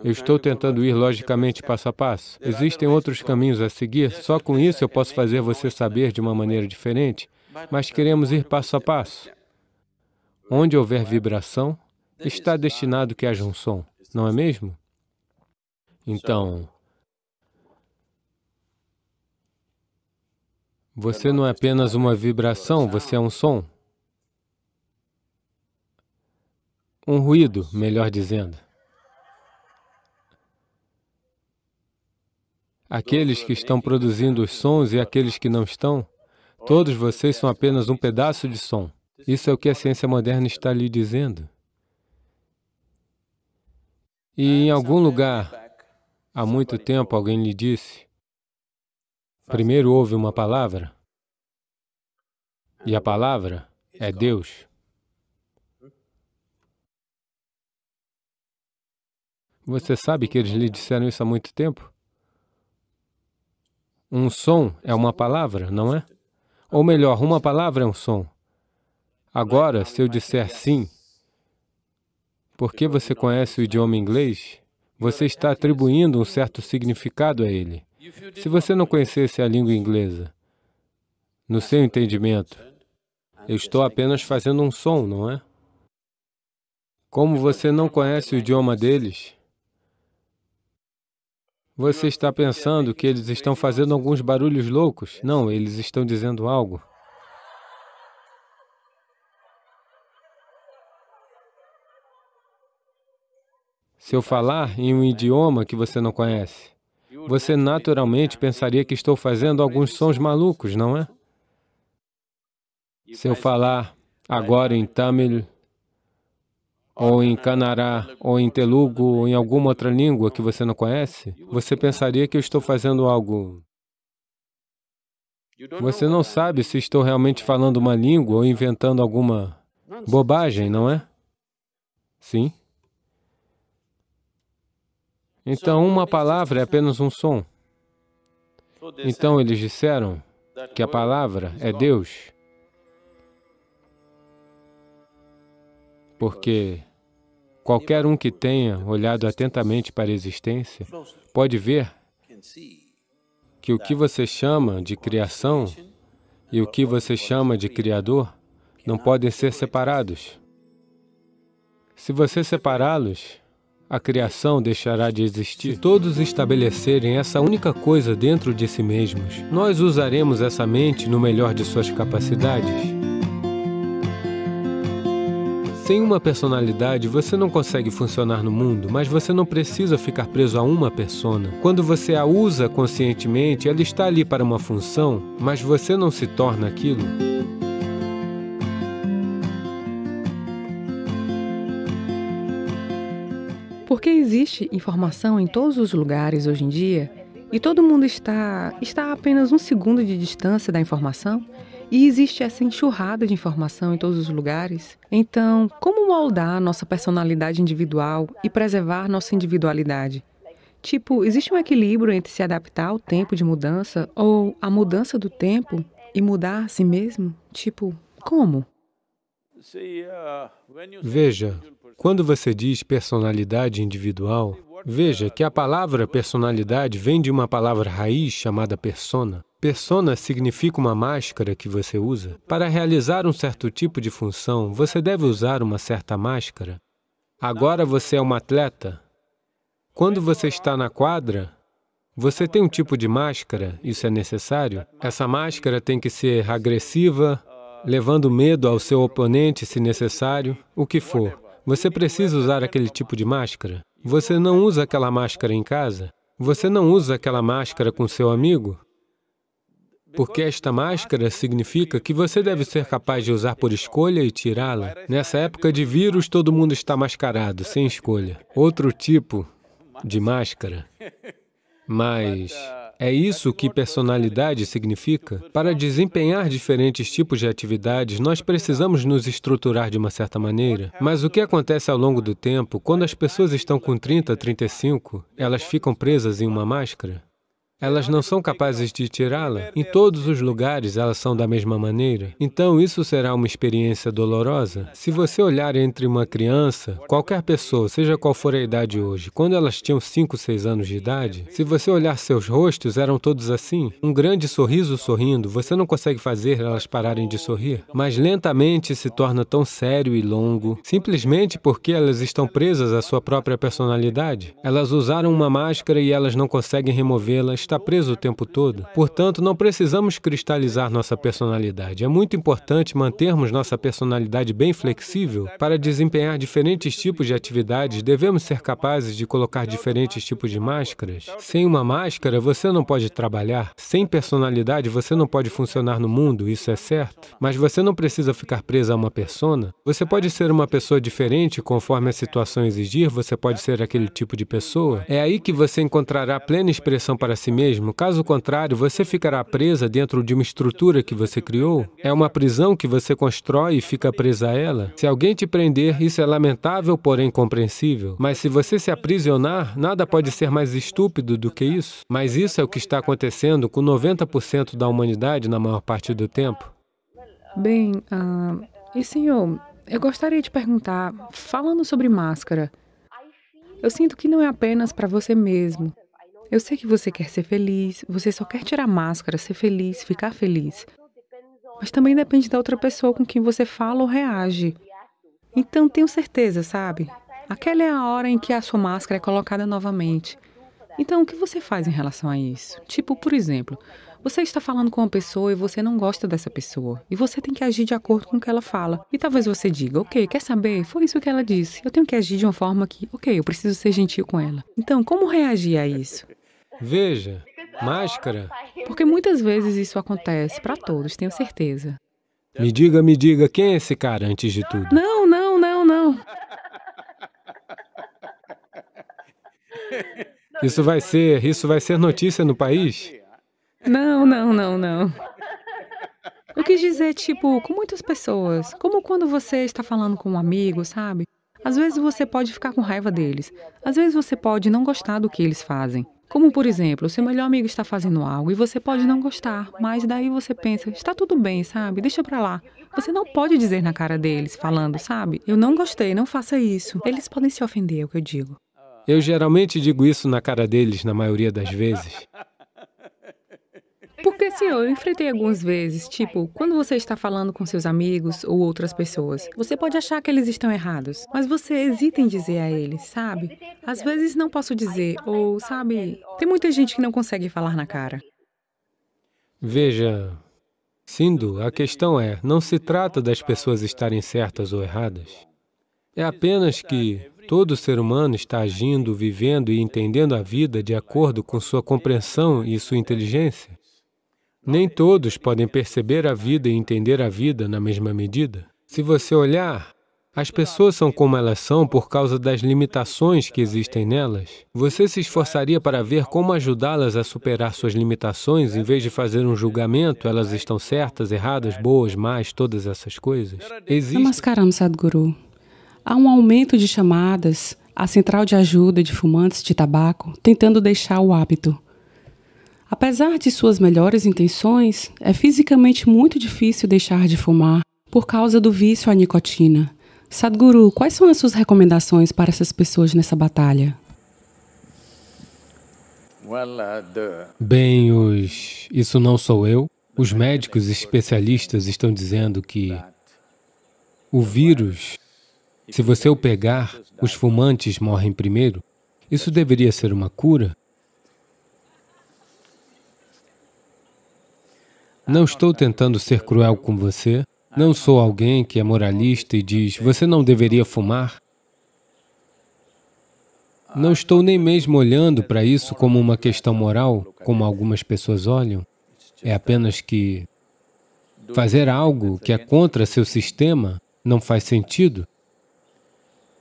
Speaker 1: Eu estou tentando ir logicamente passo a passo. Existem outros caminhos a seguir, só com isso eu posso fazer você saber de uma maneira diferente, mas queremos ir passo a passo. Onde houver vibração, está tá. destinado que haja um som, não é mesmo? Então, você é não é apenas uma né? vibração, você é um som. Um ruído, melhor dizendo. Aqueles que estão produzindo os sons e aqueles que não estão, todos vocês são apenas um pedaço de som. Isso é o que a ciência moderna está lhe dizendo. E em algum lugar, há muito tempo, alguém lhe disse, primeiro houve uma palavra, e a palavra é Deus. Você sabe que eles lhe disseram isso há muito tempo? Um som é uma palavra, não é? Ou melhor, uma palavra é um som. Agora, se eu disser sim, porque você conhece o idioma inglês, você está atribuindo um certo significado a ele. Se você não conhecesse a língua inglesa, no seu entendimento, eu estou apenas fazendo um som, não é? Como você não conhece o idioma deles, você está pensando que eles estão fazendo alguns barulhos loucos? Não, eles estão dizendo algo. Se eu falar em um idioma que você não conhece, você naturalmente pensaria que estou fazendo alguns sons malucos, não é? Se eu falar agora em Tamil, ou em Canará, ou em Telugu, ou em alguma outra língua que você não conhece, você pensaria que eu estou fazendo algo... Você não sabe se estou realmente falando uma língua ou inventando alguma bobagem, não é? Sim. Então, uma palavra é apenas um som. Então, eles disseram que a palavra é Deus. Porque qualquer um que tenha olhado atentamente para a existência pode ver que o que você chama de criação e o que você chama de Criador não podem ser separados. Se você separá-los, a criação deixará de existir. Se todos estabelecerem essa única coisa dentro de si mesmos, nós usaremos essa mente no melhor de suas capacidades. Sem uma personalidade, você não consegue funcionar no mundo, mas você não precisa ficar preso a uma persona. Quando você a usa conscientemente, ela está ali para uma função, mas você não se torna aquilo.
Speaker 3: Porque existe informação em todos os lugares hoje em dia e todo mundo está, está a apenas um segundo de distância da informação e existe essa enxurrada de informação em todos os lugares. Então, como moldar nossa personalidade individual e preservar nossa individualidade? Tipo, existe um equilíbrio entre se adaptar ao tempo de mudança ou a mudança do tempo e mudar a si mesmo? Tipo, como?
Speaker 1: Uh, Veja, quando você diz personalidade individual, veja que a palavra personalidade vem de uma palavra raiz chamada persona. Persona significa uma máscara que você usa. Para realizar um certo tipo de função, você deve usar uma certa máscara. Agora você é um atleta. Quando você está na quadra, você tem um tipo de máscara, isso é necessário. Essa máscara tem que ser agressiva, levando medo ao seu oponente, se necessário, o que for. Você precisa usar aquele tipo de máscara. Você não usa aquela máscara em casa. Você não usa aquela máscara com seu amigo. Porque esta máscara significa que você deve ser capaz de usar por escolha e tirá-la. Nessa época de vírus, todo mundo está mascarado, sem escolha. Outro tipo de máscara. Mas é isso que personalidade significa? Para desempenhar diferentes tipos de atividades, nós precisamos nos estruturar de uma certa maneira. Mas o que acontece ao longo do tempo, quando as pessoas estão com 30, 35, elas ficam presas em uma máscara? Elas não são capazes de tirá-la. Em todos os lugares elas são da mesma maneira. Então isso será uma experiência dolorosa. Se você olhar entre uma criança, qualquer pessoa, seja qual for a idade hoje, quando elas tinham 5, 6 anos de idade, se você olhar seus rostos, eram todos assim. Um grande sorriso sorrindo, você não consegue fazer elas pararem de sorrir, mas lentamente se torna tão sério e longo, simplesmente porque elas estão presas à sua própria personalidade. Elas usaram uma máscara e elas não conseguem removê-las está preso o tempo todo. Portanto, não precisamos cristalizar nossa personalidade. É muito importante mantermos nossa personalidade bem flexível. Para desempenhar diferentes tipos de atividades, devemos ser capazes de colocar diferentes tipos de máscaras. Sem uma máscara, você não pode trabalhar. Sem personalidade, você não pode funcionar no mundo, isso é certo. Mas você não precisa ficar preso a uma persona. Você pode ser uma pessoa diferente conforme a situação exigir, você pode ser aquele tipo de pessoa. É aí que você encontrará plena expressão para si mesmo. Caso contrário, você ficará presa dentro de uma estrutura que você criou. É uma prisão que você constrói e fica presa a ela. Se alguém te prender, isso é lamentável, porém compreensível. Mas se você se aprisionar, nada pode ser mais estúpido do que isso. Mas isso é o que está acontecendo com 90% da humanidade na maior parte do tempo.
Speaker 3: Bem, uh, e senhor, eu gostaria de perguntar, falando sobre máscara, eu sinto que não é apenas para você mesmo, eu sei que você quer ser feliz, você só quer tirar máscara, ser feliz, ficar feliz. Mas também depende da outra pessoa com quem você fala ou reage. Então tenho certeza, sabe? Aquela é a hora em que a sua máscara é colocada novamente. Então, o que você faz em relação a isso? Tipo, por exemplo, você está falando com uma pessoa e você não gosta dessa pessoa. E você tem que agir de acordo com o que ela fala. E talvez você diga, ok, quer saber? Foi isso que ela disse. Eu tenho que agir de uma forma que, ok, eu preciso ser gentil com ela. Então, como reagir a isso?
Speaker 1: Veja, máscara.
Speaker 3: Porque muitas vezes isso acontece para todos, tenho certeza.
Speaker 1: Me diga, me diga, quem é esse cara antes de tudo?
Speaker 3: Não, não, não, não.
Speaker 1: Isso vai ser, isso vai ser notícia no país?
Speaker 3: Não, não, não, não. Eu quis dizer, tipo, com muitas pessoas, como quando você está falando com um amigo, sabe? Às vezes você pode ficar com raiva deles, às vezes você pode não gostar do que eles fazem, como, por exemplo, seu melhor amigo está fazendo algo e você pode não gostar, mas daí você pensa, está tudo bem, sabe? Deixa para lá. Você não pode dizer na cara deles, falando, sabe? Eu não gostei, não faça isso. Eles podem se ofender, é o que eu digo.
Speaker 1: Eu geralmente digo isso na cara deles, na maioria das vezes.
Speaker 3: Porque assim, eu enfrentei algumas vezes, tipo, quando você está falando com seus amigos ou outras pessoas, você pode achar que eles estão errados, mas você hesita em dizer a eles, sabe? Às vezes não posso dizer, ou sabe, tem muita gente que não consegue falar na cara.
Speaker 1: Veja, Sindhu, a questão é, não se trata das pessoas estarem certas ou erradas. É apenas que todo ser humano está agindo, vivendo e entendendo a vida de acordo com sua compreensão e sua inteligência. Nem todos podem perceber a vida e entender a vida na mesma medida. Se você olhar, as pessoas são como elas são por causa das limitações que existem nelas. Você se esforçaria para ver como ajudá-las a superar suas limitações, em vez de fazer um julgamento, elas estão certas, erradas, boas, más, todas essas coisas? Existe... Namaskaram,
Speaker 3: Sadhguru. Há um aumento de chamadas à central de ajuda de fumantes de tabaco, tentando deixar o hábito. Apesar de suas melhores intenções, é fisicamente muito difícil deixar de fumar por causa do vício à nicotina. Sadhguru, quais são as suas recomendações para essas pessoas nessa batalha?
Speaker 1: Bem, os isso não sou eu. Os médicos especialistas estão dizendo que o vírus, se você o pegar, os fumantes morrem primeiro. Isso deveria ser uma cura, Não estou tentando ser cruel com você. Não sou alguém que é moralista e diz, você não deveria fumar. Não estou nem mesmo olhando para isso como uma questão moral, como algumas pessoas olham. É apenas que fazer algo que é contra seu sistema não faz sentido.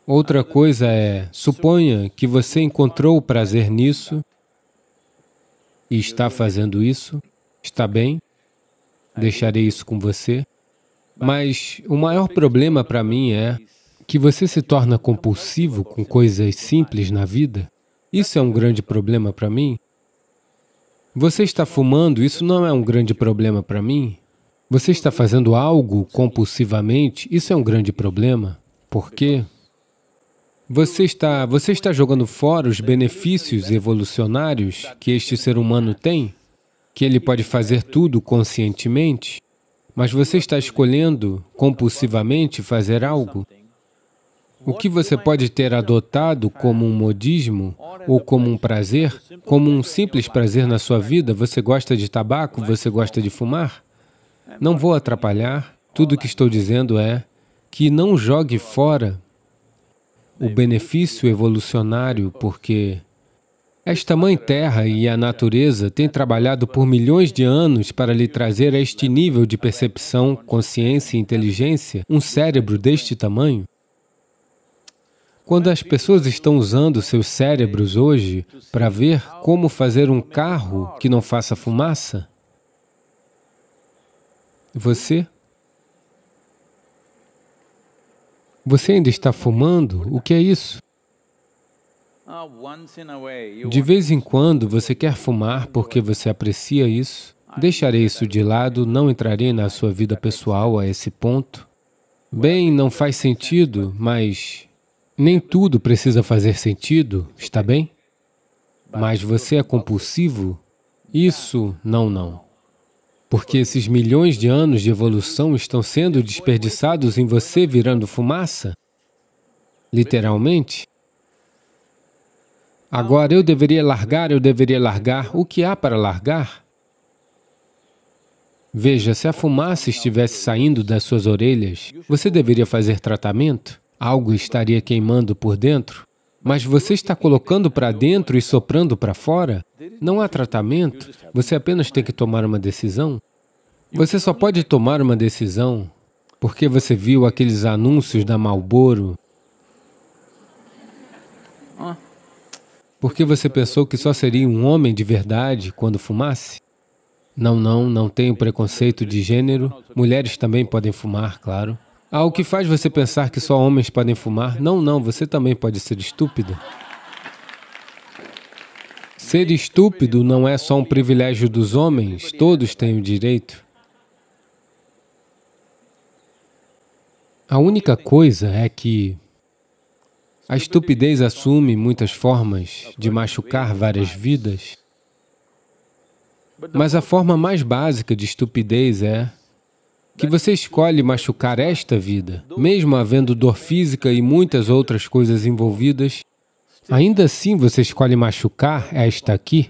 Speaker 1: Outra coisa é, suponha que você encontrou o prazer nisso e está fazendo isso, está bem, Deixarei isso com você. Mas o maior problema para mim é que você se torna compulsivo com coisas simples na vida. Isso é um grande problema para mim. Você está fumando, isso não é um grande problema para mim. Você está fazendo algo compulsivamente, isso é um grande problema. Por quê? Você está, você está jogando fora os benefícios evolucionários que este ser humano tem? que ele pode fazer tudo conscientemente, mas você está escolhendo compulsivamente fazer algo. O que você pode ter adotado como um modismo ou como um prazer, como um simples prazer na sua vida, você gosta de tabaco, você gosta de fumar? Não vou atrapalhar, tudo o que estou dizendo é que não jogue fora o benefício evolucionário, porque esta Mãe Terra e a natureza têm trabalhado por milhões de anos para lhe trazer a este nível de percepção, consciência e inteligência um cérebro deste tamanho. Quando as pessoas estão usando seus cérebros hoje para ver como fazer um carro que não faça fumaça, você você ainda está fumando? O que é isso? De vez em quando você quer fumar porque você aprecia isso. Deixarei isso de lado, não entrarei na sua vida pessoal a esse ponto. Bem, não faz sentido, mas nem tudo precisa fazer sentido, está bem? Mas você é compulsivo? Isso, não, não. Porque esses milhões de anos de evolução estão sendo desperdiçados em você virando fumaça? Literalmente? Agora eu deveria largar, eu deveria largar. O que há para largar? Veja, se a fumaça estivesse saindo das suas orelhas, você deveria fazer tratamento? Algo estaria queimando por dentro? Mas você está colocando para dentro e soprando para fora? Não há tratamento, você apenas tem que tomar uma decisão. Você só pode tomar uma decisão porque você viu aqueles anúncios da Marlboro Porque você pensou que só seria um homem de verdade quando fumasse? Não, não, não tenho preconceito de gênero. Mulheres também podem fumar, claro. Ah, o que faz você pensar que só homens podem fumar? Não, não, você também pode ser estúpido. Ser estúpido não é só um privilégio dos homens, todos têm o direito. A única coisa é que a estupidez assume muitas formas de machucar várias vidas, mas a forma mais básica de estupidez é que você escolhe machucar esta vida, mesmo havendo dor física e muitas outras coisas envolvidas, ainda assim você escolhe machucar esta aqui.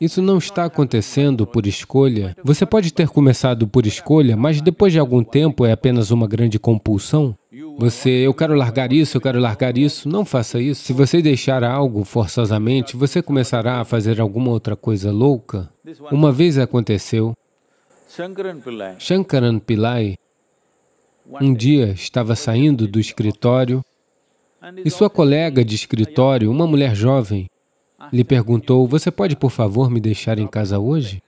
Speaker 1: Isso não está acontecendo por escolha. Você pode ter começado por escolha, mas depois de algum tempo é apenas uma grande compulsão. Você, eu quero largar isso, eu quero largar isso. Não faça isso. Se você deixar algo forçosamente, você começará a fazer alguma outra coisa louca. Uma vez aconteceu, Shankaran Pillai um dia estava saindo do escritório e sua colega de escritório, uma mulher jovem, lhe perguntou, você pode, por favor, me deixar em casa hoje?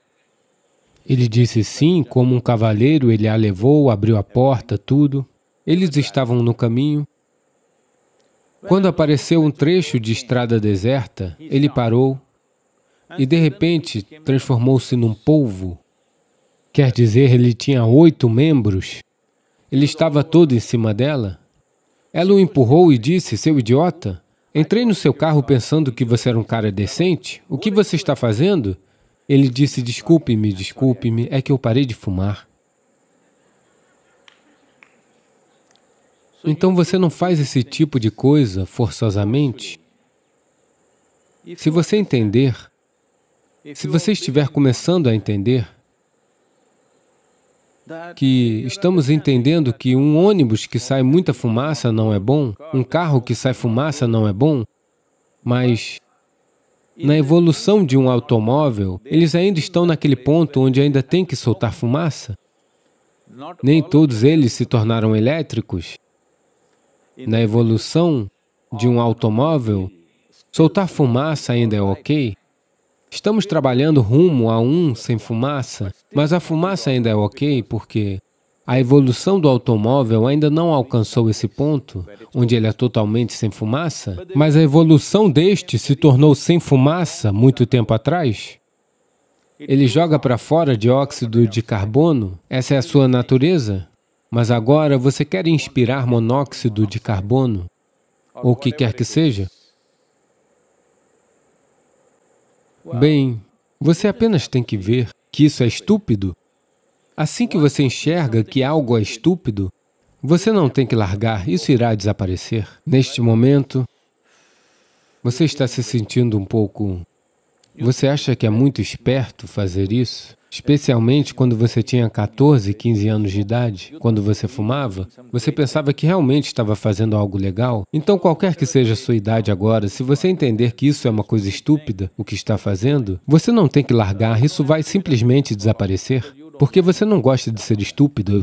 Speaker 1: Ele disse sim, como um cavalheiro, ele a levou, abriu a porta, tudo. Eles estavam no caminho. Quando apareceu um trecho de estrada deserta, ele parou e, de repente, transformou-se num polvo. Quer dizer, ele tinha oito membros. Ele estava todo em cima dela. Ela o empurrou e disse, seu idiota, entrei no seu carro pensando que você era um cara decente. O que você está fazendo? Ele disse, desculpe-me, desculpe-me, é que eu parei de fumar. Então você não faz esse tipo de coisa forçosamente. Se você entender, se você estiver começando a entender que estamos entendendo que um ônibus que sai muita fumaça não é bom, um carro que sai fumaça não é bom, mas na evolução de um automóvel, eles ainda estão naquele ponto onde ainda tem que soltar fumaça. Nem todos eles se tornaram elétricos na evolução de um automóvel, soltar fumaça ainda é ok. Estamos trabalhando rumo a um sem fumaça, mas a fumaça ainda é ok porque a evolução do automóvel ainda não alcançou esse ponto, onde ele é totalmente sem fumaça, mas a evolução deste se tornou sem fumaça muito tempo atrás. Ele joga para fora dióxido de carbono, essa é a sua natureza. Mas agora você quer inspirar monóxido de carbono, ou o que quer que seja? Bem, você apenas tem que ver que isso é estúpido. Assim que você enxerga que algo é estúpido, você não tem que largar, isso irá desaparecer. Neste momento, você está se sentindo um pouco... Você acha que é muito esperto fazer isso? Especialmente quando você tinha 14, 15 anos de idade, quando você fumava, você pensava que realmente estava fazendo algo legal. Então, qualquer que seja a sua idade agora, se você entender que isso é uma coisa estúpida, o que está fazendo, você não tem que largar, isso vai simplesmente desaparecer. Porque você não gosta de ser estúpido, eu